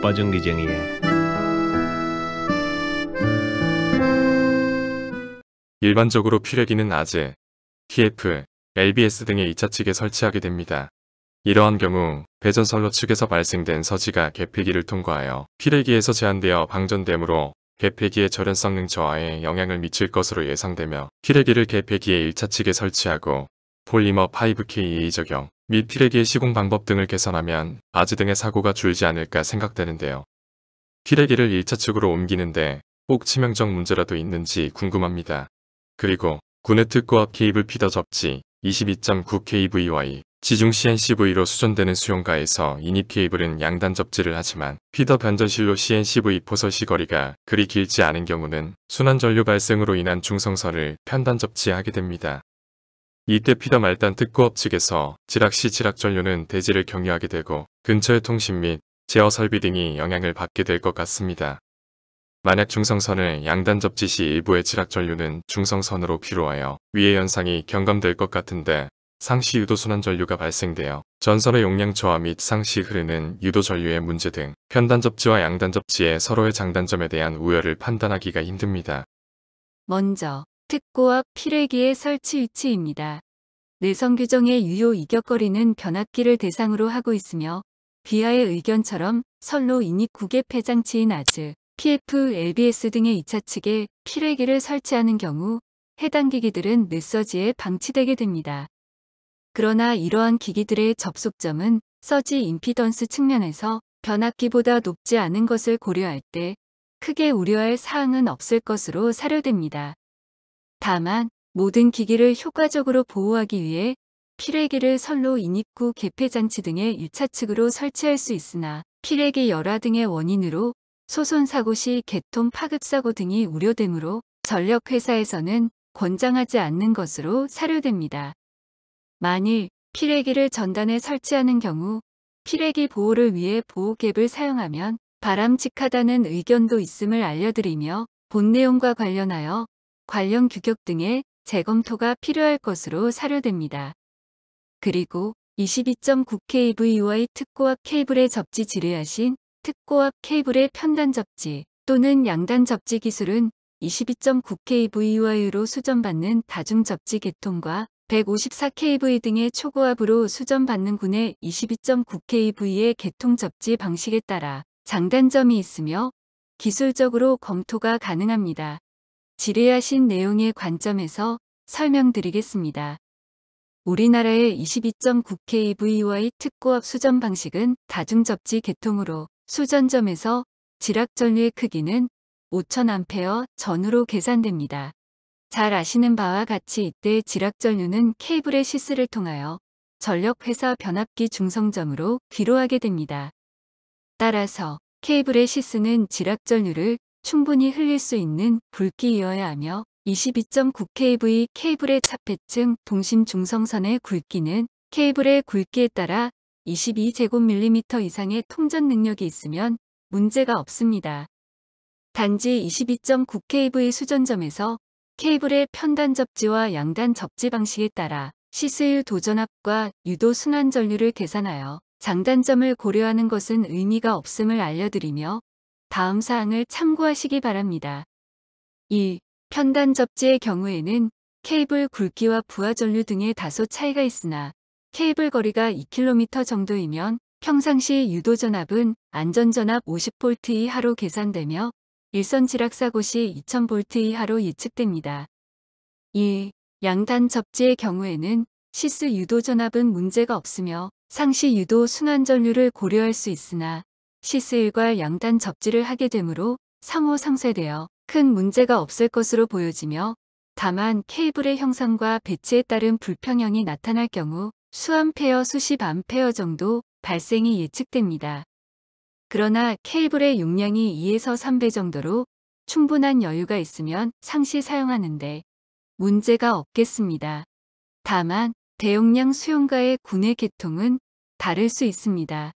바빠전 기쟁이에 일반적으로 피레기는 아재, TF, LBS 등의 2차 측에 설치하게 됩니다. 이러한 경우 배전선로 측에서 발생된 서지가 개폐기를 통과하여 피레기에서 제한되어 방전되므로 개폐기의 절연성능 저하에 영향을 미칠 것으로 예상되며 피레기를 개폐기의 1차 측에 설치하고 폴리머 5KE 적용 및티레기의 시공 방법 등을 개선하면 아즈 등의 사고가 줄지 않을까 생각되는데요. 티레기를 1차 측으로 옮기는데 꼭 치명적 문제라도 있는지 궁금합니다. 그리고 구의 특고압 케이블 피더 접지 22.9KVY 지중 CNCV로 수전되는 수용가에서 인입 케이블은 양단 접지를 하지만 피더 변전실로 CNCV 포서시 거리가 그리 길지 않은 경우는 순환전류 발생으로 인한 중성선을 편단 접지하게 됩니다. 이때 피다 말단 특구업 측에서 지락시 지락전류는 대지를 경유하게 되고 근처의 통신 및 제어 설비 등이 영향을 받게 될 것 같습니다. 만약 중성선을 양단 접지 시 일부의 지락전류는 중성선으로 귀로하여 위의 현상이 경감될 것 같은데 상시 유도순환 전류가 발생되어 전선의 용량 저하 및 상시 흐르는 유도 전류의 문제 등 편단 접지와 양단 접지의 서로의 장단점에 대한 우열을 판단하기가 힘듭니다. 먼저 특고압 피레기의 설치 위치입니다. 내성 규정의 유효 이격거리는 변압기를 대상으로 하고 있으며 귀하의 의견처럼 선로 인입 국의 폐장치인 아즈, PF, LBS 등의 2차 측에 피레기를 설치하는 경우 해당 기기들은 뇌서지에 방치되게 됩니다. 그러나 이러한 기기들의 접속점은 서지 임피던스 측면에서 변압기보다 높지 않은 것을 고려할 때 크게 우려할 사항은 없을 것으로 사료됩니다. 다만 모든 기기를 효과적으로 보호하기 위해 피뢰기를 선로 인입구 개폐장치 등의 유차측으로 설치할 수 있으나 피뢰기 열화 등의 원인으로 소손 사고 시 개통 파급 사고 등이 우려되므로 전력회사에서는 권장하지 않는 것으로 사료됩니다. 만일 피뢰기를 전단에 설치하는 경우 피뢰기 보호를 위해 보호갭을 사용하면 바람직하다는 의견도 있음을 알려드리며 본 내용과 관련하여 관련 규격 등의 재검토가 필요할 것으로 사료됩니다. 그리고 22.9kVY 특고압 케이블의 접지 지뢰하신 특고압 케이블의 편단 접지 또는 양단 접지 기술은 22.9kVY로 수전받는 다중 접지 계통과 154kV 등의 초고압으로 수전받는 군의 22.9kV의 계통 접지 방식에 따라 장단점이 있으며 기술적으로 검토가 가능합니다. 질의하신 내용의 관점에서 설명드리겠습니다. 우리나라의 22.9KVY 특고압 수전 방식은 다중접지 개통으로 수전점에서 지락전류의 크기는 5000A 전후로 계산됩니다. 잘 아시는 바와 같이 이때 지락전류는 케이블의 시스를 통하여 전력회사 변압기 중성점으로 귀로하게 됩니다. 따라서 케이블의 시스는 지락전류를 충분히 흘릴 수 있는 굵기이어야 하며 22.9kV 케이블의 차폐층 동심 중성선의 굵기는 케이블의 굵기에 따라 22제곱밀리미터 이상의 통전 능력이 있으면 문제가 없습니다. 단지 22.9kV 수전점에서 케이블의 편단 접지와 양단 접지 방식에 따라 시스유 도전압과 유도 순환 전류를 계산하여 장단점을 고려하는 것은 의미가 없음을 알려드리며 다음 사항을 참고하시기 바랍니다. 1. 편단 접지의 경우에는 케이블 굵기와 부하 전류 등에 다소 차이가 있으나 케이블 거리가 2km 정도이면 평상시 유도 전압은 안전 전압 50V 이하로 계산되며 일선 지락 사고 시 2000V 이하로 예측됩니다. 2. 양단 접지의 경우에는 시스 유도 전압은 문제가 없으며 상시 유도 순환 전류를 고려할 수 있으나 시스일과 양단 접지를 하게 되므로 상호 상쇄되어 큰 문제가 없을 것으로 보여지며 다만 케이블의 형상과 배치에 따른 불평형이 나타날 경우 수암페어 수십 암페어 정도 발생이 예측됩니다. 그러나 케이블의 용량이 2에서 3배 정도로 충분한 여유가 있으면 상시 사용하는데 문제가 없겠습니다. 다만 대용량 수용가의 군의 계통은 다를 수 있습니다.